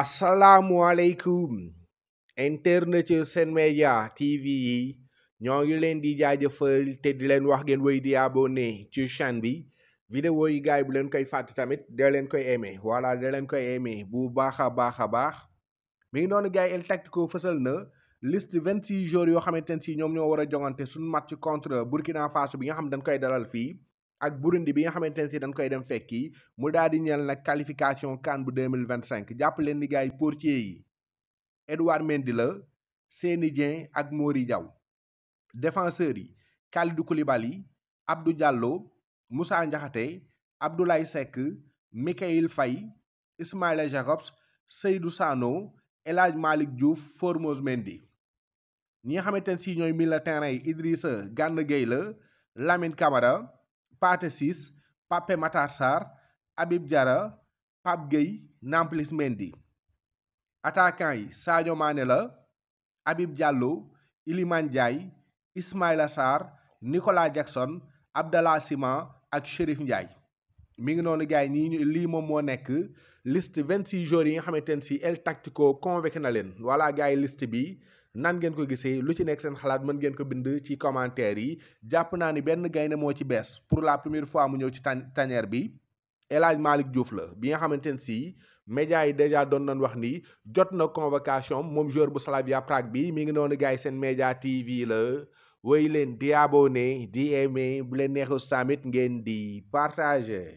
asalaamualeykum internet seen Média TV yi ñoo ngi leen di jaajëfal te di leen wax ngeen wéy di abonné ci chaîne bi vidéo yi gars yi bu leen koy fàtt tamit da leen koy aimé voilà da leen koy aimé bu baax a baax a baax mi ngi noonu gars yi El Tactico fësal na liste vingt six joueurs yoo xamante ne si ñoom ñoo war a jongante suñu match contre Burkina Faso bi nga xam dañ koy dalal fii ak Burundi bi nga xamante ne si dañ koy dem fekki mu daal di ñeel nag qualification CAN bu mille vingt cinq jàpp leen ni gars yi portier yi la Seny Dieng ak Mori Diaw défenseurs yi Kalidou Koulibaly Abdou Diallo Moussa Ndiakhate Abdoulaye Seck Mikayil Faye Ismaïla Jacobs Seydou Sano El Hadj Malick Diouf Formose Mendy ñi nga xamante ne si ñooy milieu terrain yi Idrissa Gana la Lamine Camara Pate 6, Pape Matasar, Abib Jara, Pape Gey, Nampilis Mendi. Atakay, Sadyo Manela, Abib Jalo, Iliman Jai, Ismail Asar, Nikola Jackson, Abdala Siman, ak Sherif Ndiay. Mingnon gaya ni li momo neke list 26 jori hameten si El Tactico konveken alen. Wala gaya list bi. nan ngeen ko gisee lu ci nekk seen xalaat mën ngeen ko bind ci commentaire yi jàpp naa ni benn gaynde moo ci bees pour la première fois mu ñëw ci tanière bi El Hadj Malick la bi nga xamante ne si médias yi déjà doon nañ wax ni jot na convocation moom joueur bu Slavia Prague bi mi ngi noonu gars yi seen média TV la way leen di abonné di aimé bu leen neexus tamit ngeen di partager